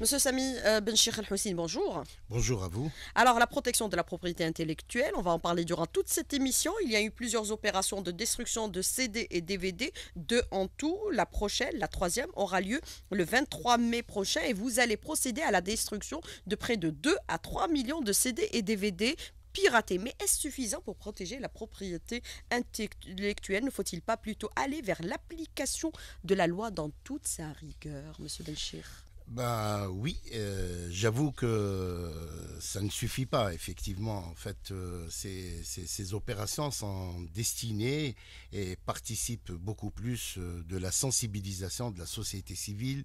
Monsieur Sami euh, Benchir al bonjour. Bonjour à vous. Alors, la protection de la propriété intellectuelle, on va en parler durant toute cette émission. Il y a eu plusieurs opérations de destruction de CD et DVD, deux en tout. La prochaine, la troisième, aura lieu le 23 mai prochain et vous allez procéder à la destruction de près de 2 à 3 millions de CD et DVD piratés. Mais est-ce suffisant pour protéger la propriété intellectuelle Ne faut-il pas plutôt aller vers l'application de la loi dans toute sa rigueur, Monsieur Benchir bah, oui, euh, j'avoue que ça ne suffit pas, effectivement. En fait, euh, ces, opérations sont destinées et participent beaucoup plus euh, de la sensibilisation de la société civile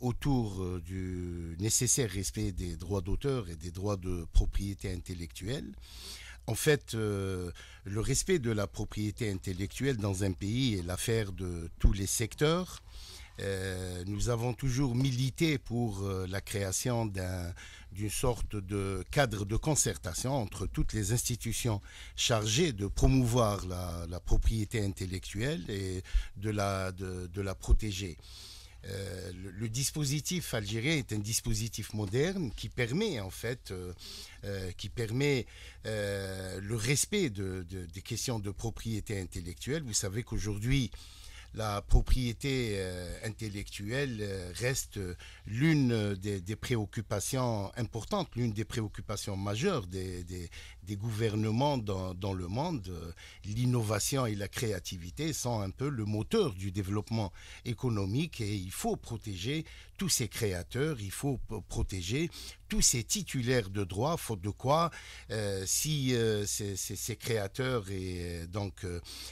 autour du nécessaire respect des droits d'auteur et des droits de propriété intellectuelle. En fait, le respect de la propriété intellectuelle dans un pays est l'affaire de tous les secteurs. Euh, nous avons toujours milité pour euh, la création d'une sorte de cadre de concertation entre toutes les institutions chargées de promouvoir la, propriété intellectuelle et de la, de, la protéger. Euh, le, dispositif algérien est un dispositif moderne qui permet en fait qui permet le respect des questions de propriété intellectuelle. Vous savez qu'aujourd'hui la propriété euh, intellectuelle euh, reste euh, l'une des, préoccupations importantes, l'une des préoccupations majeures des, des gouvernements dans, le monde, euh, l'innovation et la créativité sont un peu le moteur du développement économique et il faut protéger tous ces créateurs, il faut protéger tous ces titulaires de droits, faute de quoi, euh, si euh, ces, créateurs et donc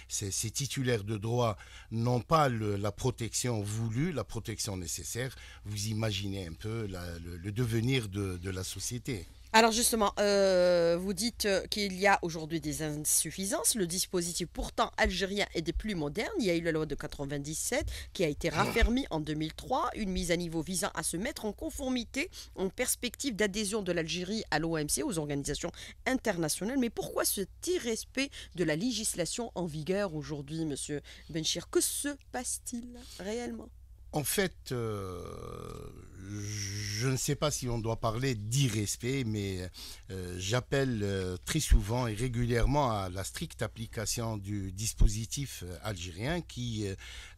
ces, titulaires de droits n'ont pas la protection voulue, la protection nécessaire, vous imaginez un peu le, devenir de la société. Alors justement, euh, vous dites euh, qu'il y a aujourd'hui des insuffisances. Le dispositif pourtant algérien est des plus modernes. Il y a eu la loi de 97 qui a été ah. raffermie en 2003, une mise à niveau visant à se mettre en conformité en perspective d'adhésion de l'Algérie à l'OMC, aux organisations internationales. Mais pourquoi cet respect de la législation en vigueur aujourd'hui, Monsieur Benchir Que se passe-t-il réellement en fait, euh, je ne sais pas si on doit parler d'irrespect, mais euh, j'appelle euh, très souvent et régulièrement à la stricte application du dispositif algérien qui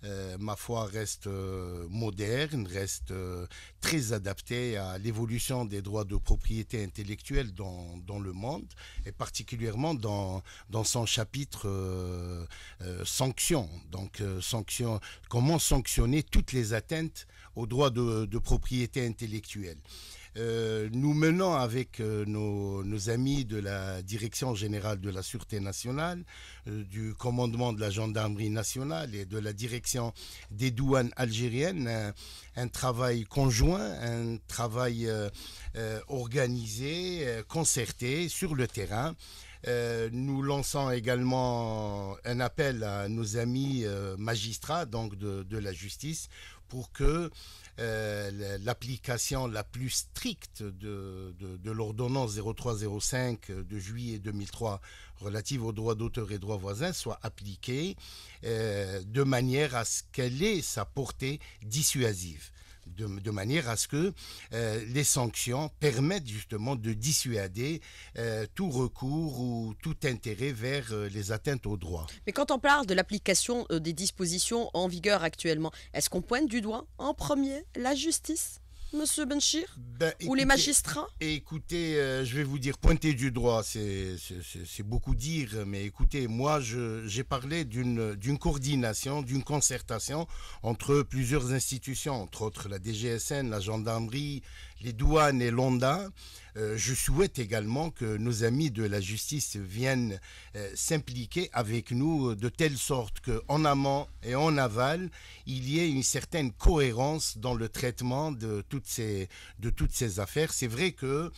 euh, ma foi, reste euh, moderne, reste euh, très adaptée à l'évolution des droits de propriété intellectuelle dans, le monde, et particulièrement dans, son chapitre sanctions. Donc, comment sanctionner toutes les atteintes aux droits de propriété intellectuelle. Euh, nous menons avec euh, nos, amis de la Direction générale de la Sûreté nationale, euh, du commandement de la Gendarmerie nationale et de la Direction des douanes algériennes un, travail conjoint, un travail organisé, concerté sur le terrain. nous lançons également un appel à nos amis magistrats donc de, la justice pour que euh, l'application la plus stricte de, de, l'ordonnance 0305 de juillet 2003 relative aux droits d'auteur et droits voisins soit appliquée euh, de manière à ce qu'elle ait sa portée dissuasive de, manière à ce que euh, les sanctions permettent justement de dissuader euh, tout recours ou tout intérêt vers euh, les atteintes aux droits. Mais quand on parle de l'application des dispositions en vigueur actuellement, est-ce qu'on pointe du doigt en premier la justice monsieur Benchir ben, Ou les magistrats Écoutez, euh, je vais vous dire, pointer du doigt, c'est beaucoup dire, mais écoutez, moi, j'ai parlé d'une coordination, d'une concertation entre plusieurs institutions, entre autres la DGSN, la gendarmerie, les douanes et l'ONDA. Euh, je souhaite également que nos amis de la justice viennent euh, s'impliquer avec nous euh, de telle sorte qu'en amont et en aval, il y ait une certaine cohérence dans le traitement de toutes ces, de toutes ces affaires. C'est vrai que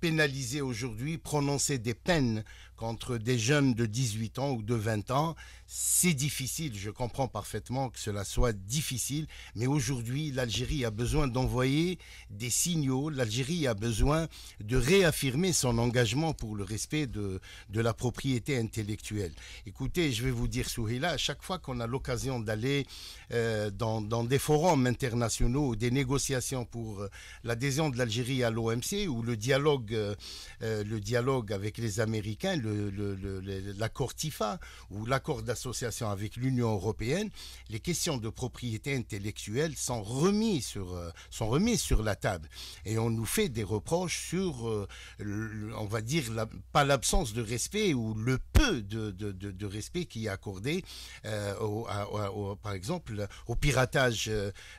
pénaliser aujourd'hui, prononcer des peines contre des jeunes de 18 ans ou de 20 ans, c'est difficile, je comprends parfaitement que cela soit difficile, mais aujourd'hui, l'Algérie a besoin d'envoyer des signaux, l'Algérie a besoin de réaffirmer son engagement pour le respect de, de la propriété intellectuelle. Écoutez, je vais vous dire, Souhila, à chaque fois qu'on a l'occasion d'aller euh, dans, des forums internationaux des négociations pour euh, l'adhésion de l'Algérie à l'OMC ou le dialogue, euh, le dialogue avec les Américains, l'accord TIFA ou l'accord d'association, association avec l'Union européenne, les questions de propriété intellectuelle sont remises sur, euh, sont remises sur la table. Et on nous fait des reproches sur, euh, on va dire, pas l'absence de respect ou le peu de, de, respect qui est accordé, euh, par exemple, au piratage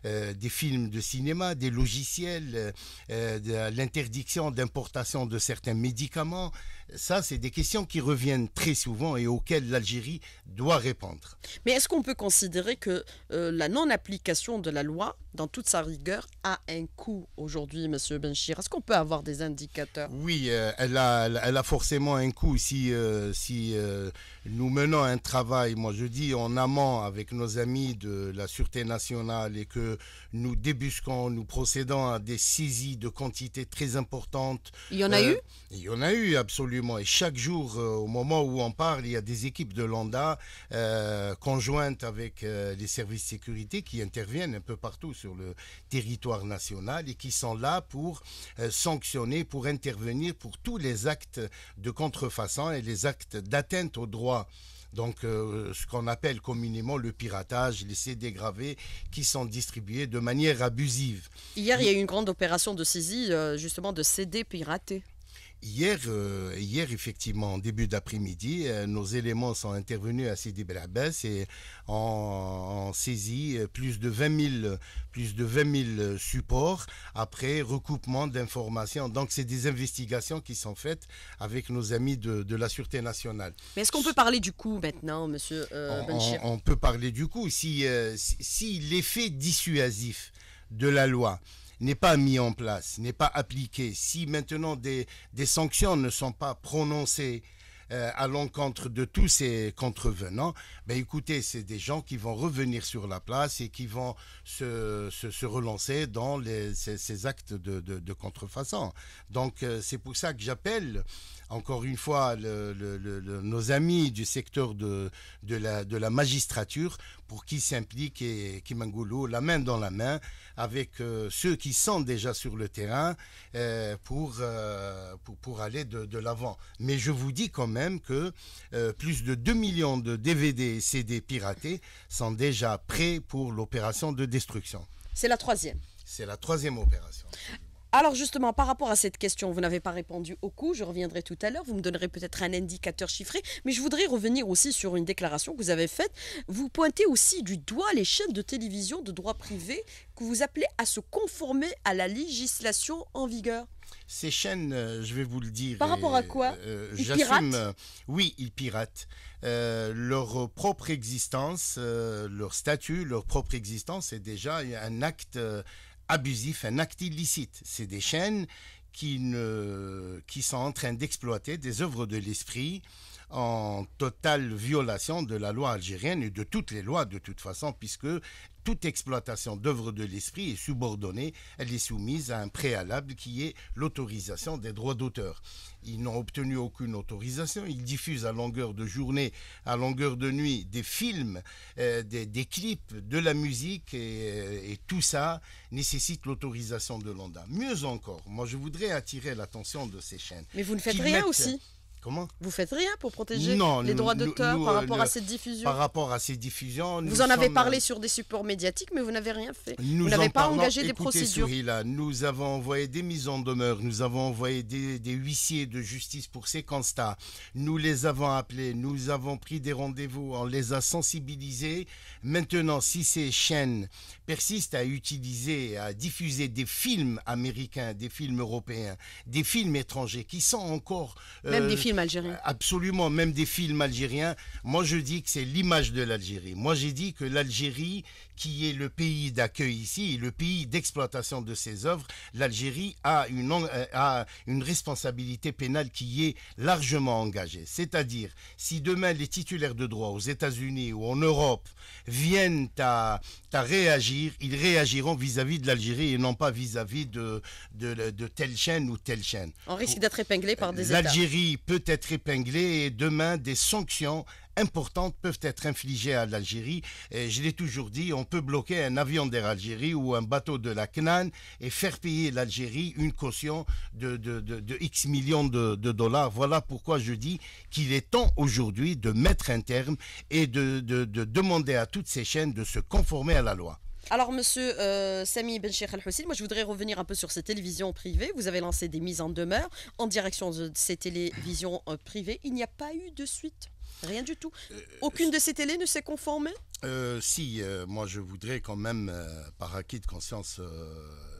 des films de cinéma, des logiciels, l'interdiction d'importation de certains médicaments ça, c'est des questions qui reviennent très souvent et auxquelles l'Algérie doit répondre. Mais est-ce qu'on peut considérer que euh, la non-application de la loi dans toute sa rigueur, a un coût aujourd'hui, M. Benchir Est-ce qu'on peut avoir des indicateurs Oui, euh, elle, a, elle a forcément un coût. Si, euh, si euh, nous menons un travail, moi je dis en amont avec nos amis de la Sûreté nationale et que nous débusquons, nous procédons à des saisies de quantités très importantes. Il y en a eu Il y en a eu, absolument. Et chaque jour, au moment où on parle, il y a des équipes de l'ANDA conjointes avec les services de sécurité qui interviennent un peu partout sur le territoire national et qui sont là pour euh, sanctionner, pour intervenir pour tous les actes de contrefaçon et les actes d'atteinte au droit. donc euh, ce qu'on appelle communément le piratage, les CD gravés qui sont distribués de manière abusive. Hier, il y a eu une grande opération de saisie euh, justement de CD piratés. Hier, euh, hier effectivement, début d'après-midi, euh, nos éléments sont intervenus à Sidi Belabès et ont, saisi euh, plus de 20 000, plus de supports après recoupement d'informations. Donc, c'est des investigations qui sont faites avec nos amis de, la Sûreté nationale. Mais est-ce qu'on peut parler du coup maintenant, monsieur euh, on, peut parler du coup si l'effet dissuasif de la loi n'est pas mis en place, n'est pas appliqué, si maintenant des, sanctions ne sont pas prononcées, euh, à l'encontre de tous ces contrevenants, ben écoutez, c'est des gens qui vont revenir sur la place et qui vont se, relancer dans ces, actes de, de, de contrefaçon. Donc euh, c'est pour ça que j'appelle encore une fois, nos amis du secteur de, la, magistrature, pour qui s'implique et la main dans la main avec euh, ceux qui sont déjà sur le terrain euh, euh, pour, pour, aller de, de l'avant. Mais je vous dis quand même que plus de 2 millions de DVD et CD piratés sont déjà prêts pour l'opération de destruction. C'est la troisième. C'est la troisième opération. Alors justement, par rapport à cette question, vous n'avez pas répondu au coup. je reviendrai tout à l'heure, vous me donnerez peut-être un indicateur chiffré, mais je voudrais revenir aussi sur une déclaration que vous avez faite. Vous pointez aussi du doigt les chaînes de télévision de droit privé que vous appelez à se conformer à la législation en vigueur. Ces chaînes, euh, je vais vous le dire. Par rapport à quoi euh, j'assume. Euh, oui, ils piratent. leur propre existence, leur statut, leur propre existence est déjà un acte abusif, un acte illicite. C'est des chaînes qui, qui sont en train d'exploiter des œuvres de l'esprit en totale violation de la loi algérienne et de toutes les lois de toute façon, puisque toute exploitation d'œuvres de l'esprit est subordonnée, elle est soumise à un préalable qui est l'autorisation des droits d'auteur. Ils n'ont obtenu aucune autorisation, ils diffusent à longueur de journée, à longueur de nuit, des films, euh, des, clips, de la musique, euh, et, tout ça nécessite l'autorisation de l'ONDA. Mieux encore, moi je voudrais attirer l'attention de ces chaînes. Mais vous ne faites rien aussi Comment Vous faites rien pour protéger les droits d'auteur par euh, rapport à cette diffusion Par rapport à ces diffusions. Vous en avez parlé sur des supports médiatiques, mais vous n'avez rien fait. Nous vous n'avez pas engagé des procédures. là, nous avons envoyé des mises en demeure, nous avons envoyé des, huissiers de justice pour ces constats. Nous les avons appelés, nous avons pris des rendez-vous, on les a sensibilisés. Maintenant, si ces chaînes persistent à utiliser, à diffuser des films américains, des films européens, des films étrangers qui sont encore. Même des euh, films euh, absolument, même des films algériens. Moi, je dis que c'est l'image de l'Algérie. Moi, j'ai dit que l'Algérie, qui est le pays d'accueil ici et le pays d'exploitation de ces œuvres, l'Algérie a une, euh, responsabilité pénale qui est largement engagée. C'est-à-dire, si demain les titulaires de droits aux États-Unis ou en Europe viennent à, réagir, ils réagiront vis-à-vis de l'Algérie et non pas vis-à-vis de, telle chaîne ou telle chaîne. On risque d'être épinglé par des euh, États. L'Algérie peut être épinglée et demain des sanctions importantes peuvent être infligées à l'Algérie. Je l'ai toujours dit, on peut bloquer un avion d'Air Algérie ou un bateau de la CNAN et faire payer l'Algérie une caution de, de, de, X millions de, dollars. Voilà pourquoi je dis qu'il est temps aujourd'hui de mettre un terme et de, demander à toutes ces chaînes de se conformer à la loi. Alors, monsieur euh, Sami Ben Sheikh Al-Hussein, moi je voudrais revenir un peu sur ces télévisions privées. Vous avez lancé des mises en demeure en direction de ces télévisions euh, privées. Il n'y a pas eu de suite Rien du tout. Euh, Aucune euh, de ces télés ne s'est conformée euh, Si, moi je voudrais quand même, par acquis de conscience,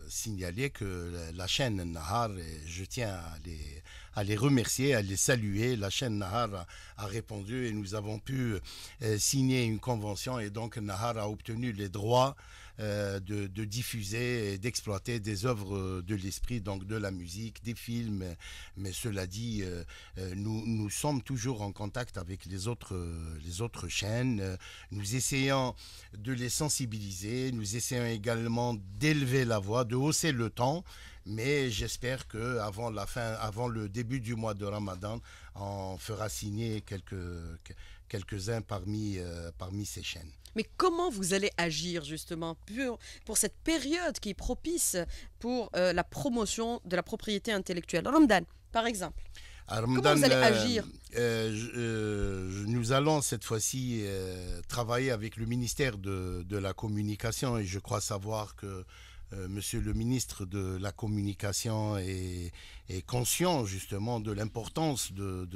signaler que la, chaîne Nahar, je tiens à les à les remercier, à les saluer. La chaîne Nahar a, répondu et nous avons pu euh, signer une convention et donc Nahar a obtenu les droits euh, de, diffuser et d'exploiter des œuvres de l'esprit, donc de la musique, des films. Mais cela dit, euh, nous, nous sommes toujours en contact avec les autres, les autres chaînes. Nous essayons de les sensibiliser. Nous essayons également d'élever la voix, de hausser le temps mais j'espère que avant la fin, avant le début du mois de Ramadan, on fera signer quelques quelques-uns parmi, euh, parmi ces chaînes. Mais comment vous allez agir justement pour, pour cette période qui est propice pour euh, la promotion de la propriété intellectuelle Ramadan, par exemple. Ah, comment vous allez euh, agir Nous allons cette fois-ci travailler avec le ministère de, de, la Communication et je crois savoir que euh, monsieur le ministre de la Communication est, est conscient justement de l'importance de,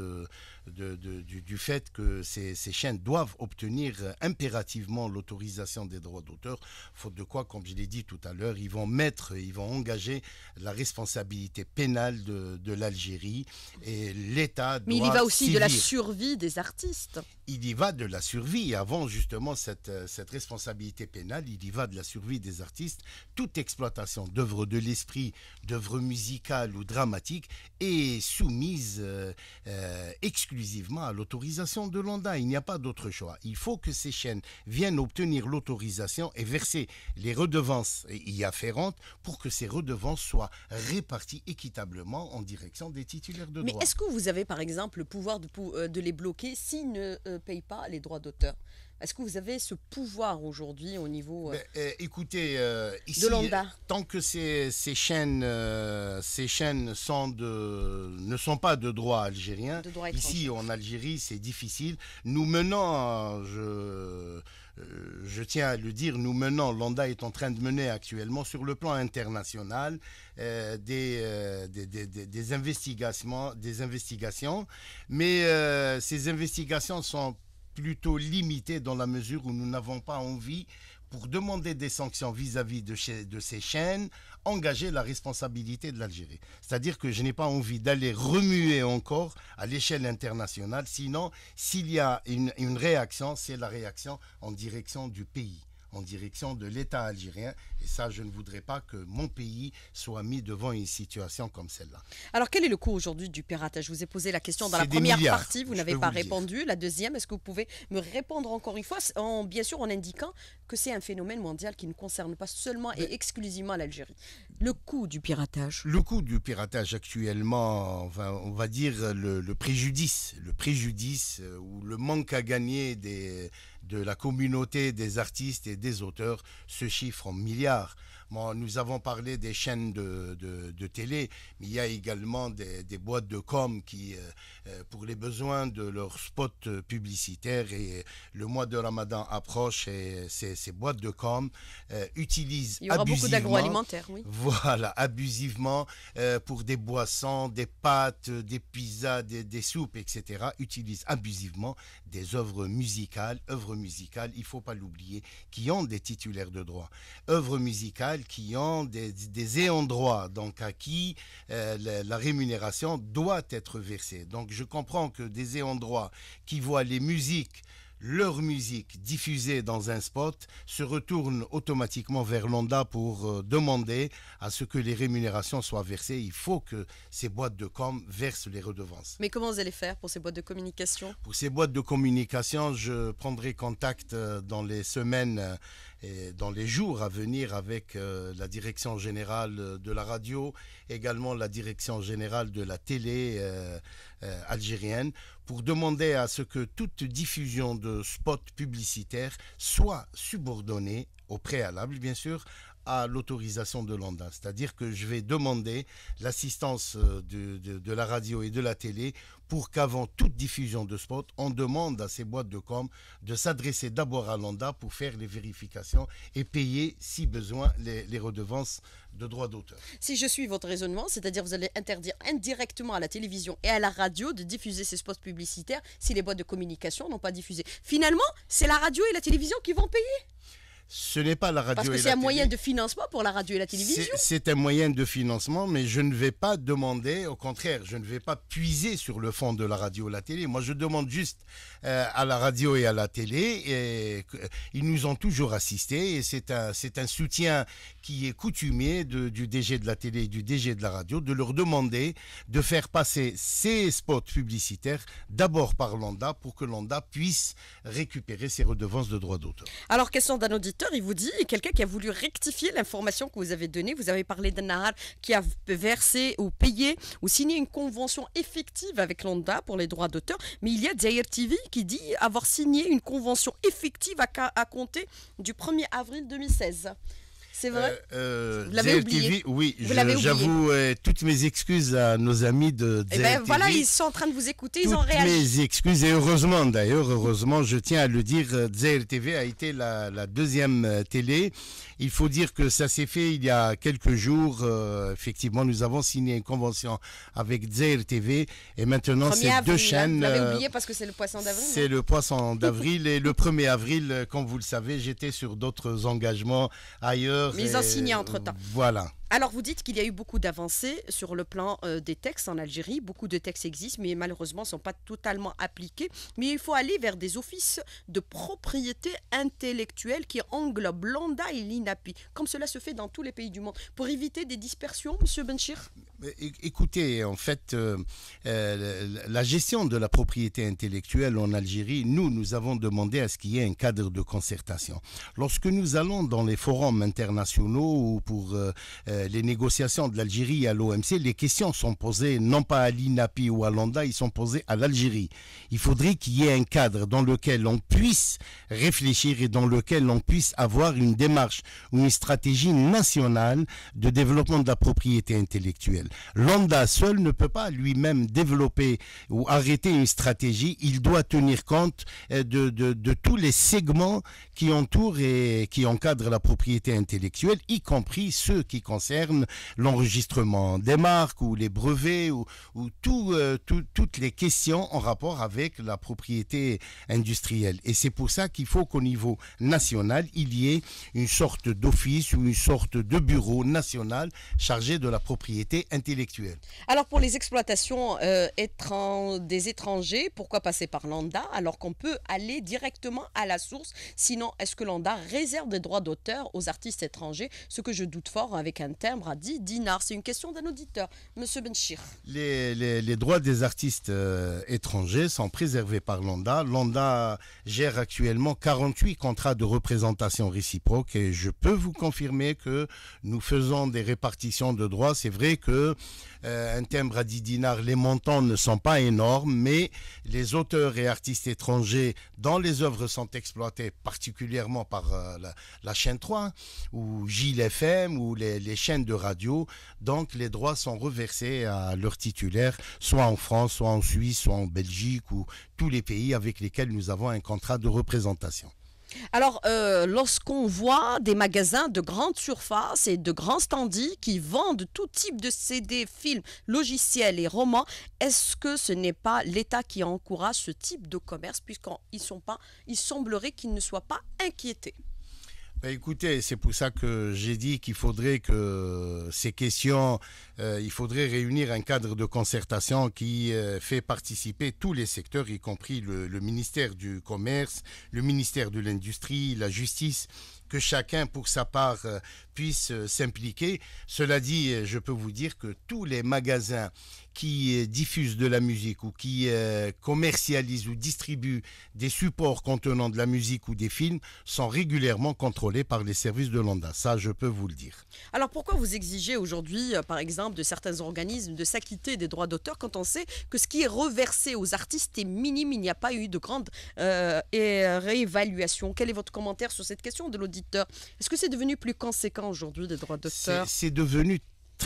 du, fait que ces, chaînes doivent obtenir impérativement l'autorisation des droits d'auteur, faute de quoi, comme je l'ai dit tout à l'heure, ils vont mettre, ils vont engager la responsabilité pénale de, l'Algérie et l'État. Mais il y va aussi de la survie des artistes. Il y va de la survie. Avant justement cette, cette responsabilité pénale, il y va de la survie des artistes. Tout est exploitation d'œuvres de l'esprit, d'œuvres musicales ou dramatiques est soumise euh, euh, exclusivement à l'autorisation de l'ONDA. Il n'y a pas d'autre choix. Il faut que ces chaînes viennent obtenir l'autorisation et verser les redevances y afférentes pour que ces redevances soient réparties équitablement en direction des titulaires de droits. Mais est-ce que vous avez par exemple le pouvoir de, euh, de les bloquer s'ils ne payent pas les droits d'auteur est-ce que vous avez ce pouvoir aujourd'hui au niveau euh, ben, euh, écoutez, euh, de Tant que ces, ces chaînes, ces chaînes sont ne sont pas de droit algérien, ici en Algérie, c'est difficile. Nous menons, je, tiens à le dire, nous menons, l'ONDA est en train de mener actuellement sur le plan international des, des, des, investigations, des investigations, mais ces investigations sont plutôt limité dans la mesure où nous n'avons pas envie pour demander des sanctions vis-à-vis de, ces chaînes, engager la responsabilité de l'Algérie. C'est-à-dire que je n'ai pas envie d'aller remuer encore à l'échelle internationale, sinon s'il y a une réaction, c'est la réaction en direction du pays en direction de l'État algérien. Et ça, je ne voudrais pas que mon pays soit mis devant une situation comme celle-là. Alors, quel est le coût aujourd'hui du piratage Je vous ai posé la question dans la première partie, vous n'avez pas répondu. La deuxième, est-ce que vous pouvez me répondre encore une fois, en, bien sûr en indiquant que c'est un phénomène mondial qui ne concerne pas seulement et exclusivement l'Algérie. Le coût du piratage Le coût du piratage actuellement, on va, on va dire le, préjudice, le préjudice euh, ou le manque à gagner des de la communauté des artistes et des auteurs se chiffre en milliards nous avons parlé des chaînes de, télé, mais il y a également des, boîtes de com qui, euh, euh, pour les besoins de leurs spots publicitaires, et euh, le mois de Ramadan approche, et ces, boîtes de com utilisent utilisent il y aura beaucoup d'agroalimentaire, oui. Voilà, abusivement pour des boissons, des pâtes, des pizzas, des, soupes, etc. Utilisent abusivement des œuvres musicales, œuvres musicales, il faut pas l'oublier, qui ont des titulaires de droit. œuvres musicales qui ont des, des ayants droit, donc à qui euh, la, rémunération doit être versée. Donc je comprends que des ayants droit qui voient les musiques leur musique diffusée dans un spot se retournent automatiquement vers l'ONDA pour euh, demander à ce que les rémunérations soient versées. Il faut que ces boîtes de com versent les redevances. Mais comment vous allez faire pour ces boîtes de communication Pour ces boîtes de communication, je prendrai contact euh, dans les semaines dans les jours à venir avec euh, la direction générale euh, de la radio, également la direction générale de la télé euh, algérienne, pour demander à ce que toute diffusion de spots publicitaires soit subordonnée au préalable, bien sûr, à l'autorisation de l'ANDA. C'est-à-dire que je vais demander l'assistance euh, de, la radio et de la télé pour qu'avant toute diffusion de spots, on demande à ces boîtes de com de s'adresser d'abord à l'ANDA pour faire les vérifications et payer, si besoin, les, redevances de droits d'auteur. Si je suis votre raisonnement, c'est-à-dire vous allez interdire indirectement à la télévision et à la radio de diffuser ces spots publicitaires si les boîtes de communication n'ont pas diffusé. Finalement, c'est la radio et la télévision qui vont payer. Ce n'est pas la radio. et la Parce que c'est un moyen de financement pour la radio et la télévision. C'est un moyen de financement, mais je ne vais pas demander, au contraire, je ne vais pas puiser sur le fond de la radio et la télé. Moi, je demande juste euh, à la radio et à la télé. Et, euh, ils nous ont toujours assistés et c'est un, un soutien qui est coutumier du DG de la télé et du DG de la radio de leur demander de faire passer ces spots publicitaires d'abord par l'ANDA pour que l'ANDA puisse récupérer ses redevances de droits d'auteur. Alors, question d'un auditeur il vous dit quelqu'un qui a voulu rectifier l'information que vous avez donnée. Vous avez parlé d'un Nahar qui a versé ou payé ou signé une convention effective avec l'ONDA pour les droits d'auteur. Mais il y a Zaire TV qui dit avoir signé une convention effective à, à compter du 1er avril 2016. C'est vrai euh, euh, Vous l'avez oublié. Oui, j'avoue euh, toutes mes excuses à nos amis de eh ZLTV. ben, voilà, ils sont en train de vous écouter, ils ont réagi. mes excuses, et heureusement d'ailleurs, heureusement, je tiens à le dire, ZLTV a été la, deuxième télé. Il faut dire que ça s'est fait il y a quelques jours. effectivement, nous avons signé une convention avec ZLTV, et maintenant ces deux hein, chaînes... Vous l'avez oublié parce que c'est le poisson d'avril. C'est le poisson d'avril, et le 1er avril, comme vous le savez, j'étais sur d'autres engagements ailleurs Mise en signe euh, entre-temps. Voilà. Alors vous dites qu'il y a eu beaucoup d'avancées sur le plan euh, des textes en Algérie. Beaucoup de textes existent, mais malheureusement ne sont pas totalement appliqués. Mais il faut aller vers des offices de propriété intellectuelle qui englobent l'Onda et l'INAPI, comme cela se fait dans tous les pays du monde, pour éviter des dispersions, Monsieur Benchir Écoutez, en fait, euh, euh, la gestion de la propriété intellectuelle en Algérie, nous, nous avons demandé à ce qu'il y ait un cadre de concertation. Lorsque nous allons dans les forums internationaux ou pour... Euh, les négociations de l'Algérie à l'OMC, les questions sont posées non pas à l'INAPI ou à l'ONDA, ils sont posées à l'Algérie. Il faudrait qu'il y ait un cadre dans lequel on puisse réfléchir et dans lequel on puisse avoir une démarche ou une stratégie nationale de développement de la propriété intellectuelle. L'ONDA seul ne peut pas lui-même développer ou arrêter une stratégie. Il doit tenir compte euh, de, de tous les segments qui entourent et qui encadrent la propriété intellectuelle, y compris ceux qui concernent concerne l'enregistrement des marques ou les brevets ou, ou euh, tout, toutes les questions en rapport avec la propriété industrielle. Et c'est pour ça qu'il faut qu'au niveau national, il y ait une sorte d'office ou une sorte de bureau national chargé de la propriété intellectuelle. Alors pour les exploitations euh, des étrangers, pourquoi passer par l'ANDA alors qu'on peut aller directement à la source Sinon, est-ce que l'ANDA réserve des droits d'auteur aux artistes étrangers Ce que je doute fort avec un timbre à 10 dinars. C'est une question d'un auditeur, Monsieur Benchir. Les, les, droits des artistes euh, étrangers sont préservés par l'ONDA. L'ONDA gère actuellement 48 contrats de représentation réciproque et je peux vous confirmer que nous faisons des répartitions de droits. C'est vrai que euh, un timbre à 10 dinars, les montants ne sont pas énormes, mais les auteurs et artistes étrangers dont les œuvres sont exploitées particulièrement par euh, la, chaîne 3 ou Gilles FM ou les, les de radio. Donc les droits sont reversés à leurs titulaires, soit en France, soit en Suisse, soit en Belgique ou tous les pays avec lesquels nous avons un contrat de représentation. Alors, euh, lorsqu'on voit des magasins de grande surface et de grands standis qui vendent tout type de CD, films, logiciels et romans, est-ce que ce n'est pas l'État qui encourage ce type de commerce puisqu'ils sont pas, semblerait qu'ils ne soient pas inquiétés bah, écoutez, c'est pour ça que j'ai dit qu'il faudrait que ces questions, euh, il faudrait réunir un cadre de concertation qui euh, fait participer tous les secteurs, y compris le ministère du Commerce, le ministère de l'Industrie, la justice que chacun, pour sa part, euh, puisse s'impliquer. Cela dit, je peux vous dire que tous les magasins qui euh, diffuse de la musique ou qui commercialisent euh, commercialise ou distribue des supports contenant de la musique ou des films sont régulièrement contrôlés par les services de l'ONDA. Ça, je peux vous le dire. Alors pourquoi vous exigez aujourd'hui, euh, par exemple, de certains organismes de s'acquitter des droits d'auteur quand on sait que ce qui est reversé aux artistes est minime, il n'y a pas eu de grande réévaluation Quel est votre commentaire sur cette question de l'auditeur Est-ce que c'est devenu plus conséquent aujourd'hui des droits d'auteur C'est devenu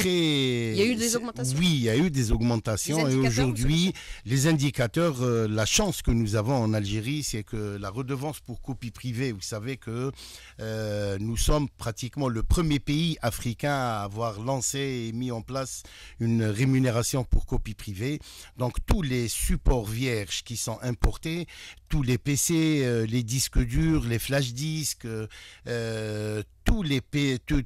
il y a eu des augmentations. Oui, il y a eu des augmentations. Et aujourd'hui, les indicateurs, euh, la chance que nous avons en Algérie, c'est que la redevance pour copie privée, vous savez que euh, nous sommes pratiquement le premier pays africain à avoir lancé et mis en place une rémunération pour copie privée. Donc tous les supports vierges qui sont importés, tous les PC, euh, les disques durs, les flash disques,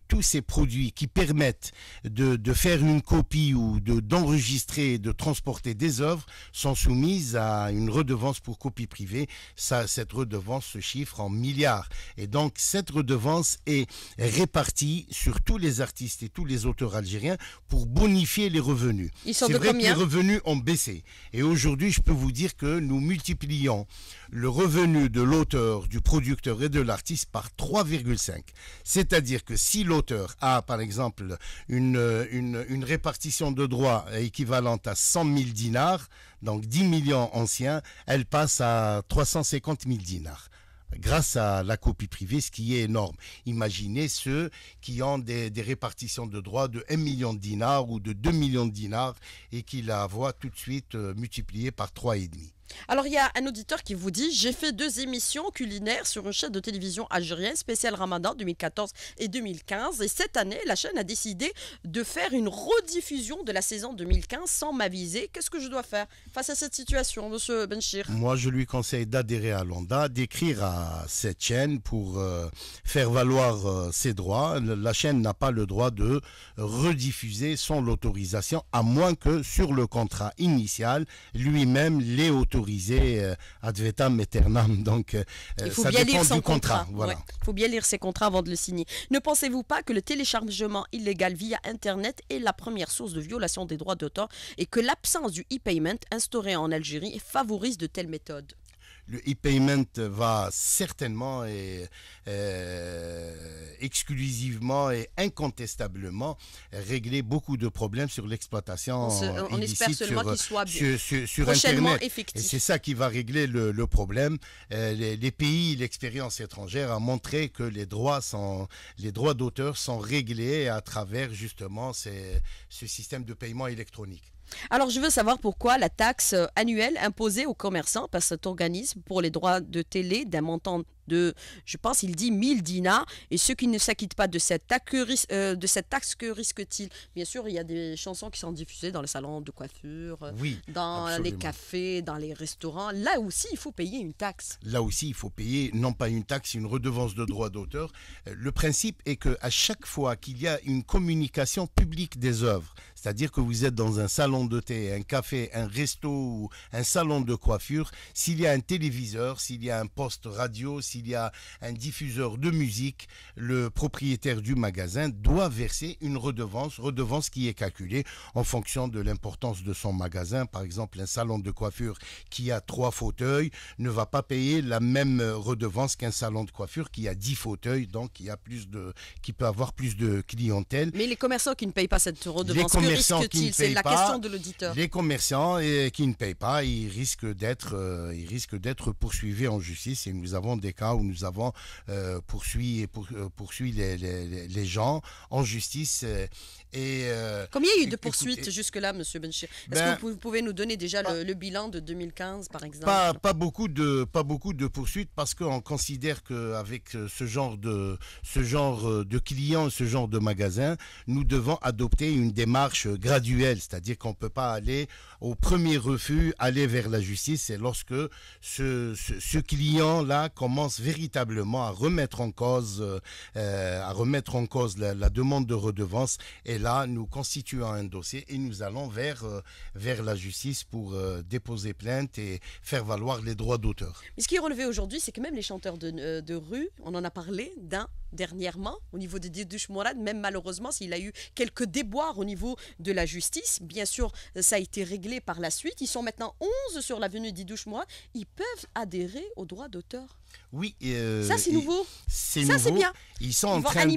tous, ces produits qui permettent de, faire une copie ou d'enregistrer de, et de transporter des œuvres sont soumises à une redevance pour copie privée. cette redevance se chiffre en milliards. Et donc cette redevance est répartie sur tous les artistes et tous les auteurs algériens pour bonifier les revenus. Ils vrai que les revenus ont baissé. Et aujourd'hui, je peux vous dire que nous multiplions le revenu de l'auteur, du producteur et de l'artiste par 3,5. C'est-à-dire que si l'auteur a, par exemple, une, une, répartition de droits équivalente à 100 000 dinars, donc 10 millions anciens, elle passe à 350 000 dinars grâce à la copie privée, ce qui est énorme. Imaginez ceux qui ont des, des, répartitions de droits de 1 million de dinars ou de 2 millions de dinars et qui la voient tout de suite euh, multipliée par 3,5. Alors, il y a un auditeur qui vous dit J'ai fait deux émissions culinaires sur une chaîne de télévision algérienne spéciale Ramadan 2014 et 2015. Et cette année, la chaîne a décidé de faire une rediffusion de la saison 2015 sans m'aviser. Qu'est-ce que je dois faire face à cette situation, monsieur Benchir Moi, je lui conseille d'adhérer à l'ONDA, d'écrire à cette chaîne pour euh, faire valoir euh, ses droits. La chaîne n'a pas le droit de rediffuser sans l'autorisation, à moins que sur le contrat initial, lui-même l'ait autorisé autorisé euh, Advetam Donc, euh, Il euh, faut bien lire contrat. Voilà. faut bien lire ses contrats avant de le signer. Ne pensez-vous pas que le téléchargement illégal via Internet est la première source de violation des droits d'auteur et que l'absence du e-payment instauré en Algérie favorise de telles méthodes le e-payment va certainement et euh, exclusivement et incontestablement régler beaucoup de problèmes sur l'exploitation on, espère seulement sur, soit sur, Et c'est ça qui va régler le, problème. Euh, les, pays, l'expérience étrangère a montré que les droits sont, les droits d'auteur sont réglés à travers justement ce système de paiement électronique. Alors, je veux savoir pourquoi la taxe annuelle imposée aux commerçants par cet organisme pour les droits de télé d'un montant de, je pense, il dit 1000 dinars. Et ceux qui ne s'acquittent pas de cette, taxe, euh, de cette taxe, que risquent-ils Bien sûr, il y a des chansons qui sont diffusées dans les salons de coiffure, euh, dans euh, les cafés, dans les restaurants. Là aussi, il faut payer une taxe. Là aussi, il faut payer, non pas une taxe, une redevance de droit d'auteur. Le principe est que à chaque fois qu'il y a une communication publique des œuvres, c'est-à-dire que vous êtes dans un salon de thé, un café, un resto ou un salon de coiffure, s'il y a un téléviseur, s'il y a un poste radio, s'il y a un diffuseur de musique, le propriétaire du magasin doit verser une redevance, redevance qui est calculée en fonction de l'importance de son magasin. Par exemple, un salon de coiffure qui a trois fauteuils ne va pas payer la même redevance qu'un salon de coiffure qui a dix fauteuils, donc qui a plus de, qui peut avoir plus de clientèle. Mais les commerçants qui ne payent pas cette redevance, C'est la question de l'auditeur. Les commerçants euh, qui ne payent pas, ils risquent d'être, euh, ils risquent d'être poursuivis en justice et nous avons des cas où nous avons euh, poursuivi, euh, les, les, gens en justice euh, euh, Combien il y a eu de poursuites jusque-là, M. Benchir Est-ce ben, que vous pouvez nous donner déjà le, bilan de 2015, par exemple pas, beaucoup, de, pas beaucoup de poursuites parce qu'on considère qu'avec euh, ce genre, de, ce genre euh, de clients, ce genre de magasins, nous devons adopter une démarche graduelle, c'est-à-dire qu'on ne peut pas aller au premier refus, aller vers la justice. C'est lorsque ce, client-là commence véritablement à remettre en cause, à remettre en cause la, demande de redevance. Et là, nous constituons un dossier et nous allons vers, euh, vers la justice pour euh, déposer plainte et faire valoir les droits d'auteur. Mais ce qui est relevé aujourd'hui, c'est que même les chanteurs de euh, rue, on en a parlé, d'un dernièrement au niveau de Didouche Mourad même malheureusement s'il a eu quelques déboires au niveau de la justice. Bien sûr, ça a été réglé par la suite. Ils sont maintenant 11 sur l'avenue Didouche Mourad Ils peuvent adhérer au droit d'auteur. Oui. Euh, ça, c'est nouveau. C'est c'est bien. Ils sont, en train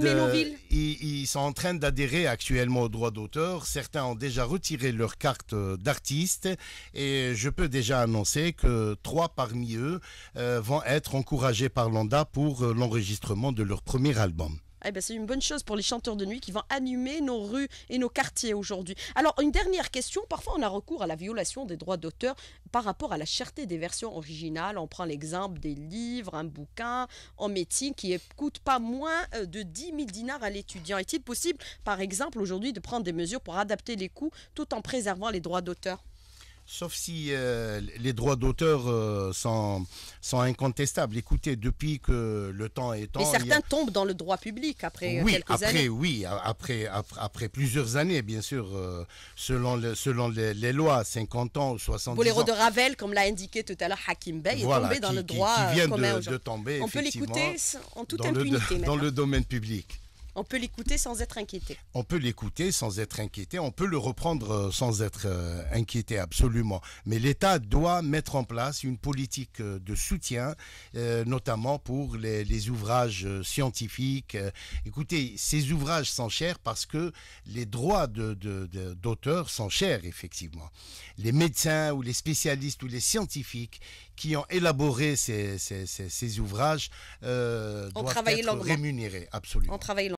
ils, sont en train d'adhérer actuellement au droit d'auteur. Certains ont déjà retiré leur carte euh, d'artiste et je peux déjà annoncer que trois parmi eux euh, vont être encouragés par l'ANDA pour l'enregistrement de leur premier eh ben, c'est une bonne chose pour les chanteurs de nuit qui vont animer nos rues et nos quartiers aujourd'hui. Alors, une dernière question. Parfois, on a recours à la violation des droits d'auteur par rapport à la cherté des versions originales. On prend l'exemple des livres, un bouquin en médecine qui ne coûte pas moins euh, de 10 000 dinars à l'étudiant. Est-il possible, par exemple, aujourd'hui, de prendre des mesures pour adapter les coûts tout en préservant les droits d'auteur sauf si euh, les droits d'auteur euh, sont, sont incontestables. Écoutez, depuis que le temps est temps... Mais certains tombent dans le droit public après euh, quelques années. Oui, après, après, après plusieurs années, bien sûr, selon, selon les, lois, 50 ans, 70 Pour les de Ravel, comme l'a indiqué tout à l'heure Hakim Bey, est tombé dans le droit qui, qui vient de, tomber, On peut l'écouter en toute dans impunité. dans le domaine public on peut l'écouter sans être inquiété. On peut l'écouter sans être inquiété, on peut le reprendre euh, sans être euh, inquiété, absolument. Mais l'État doit mettre en place une politique euh, de soutien, notamment pour les, ouvrages scientifiques. Écoutez, ces ouvrages sont chers parce que les droits d'auteur de, sont chers, effectivement. Les médecins ou les spécialistes ou les scientifiques qui ont élaboré ces, ouvrages doivent être rémunérés, absolument. On travaille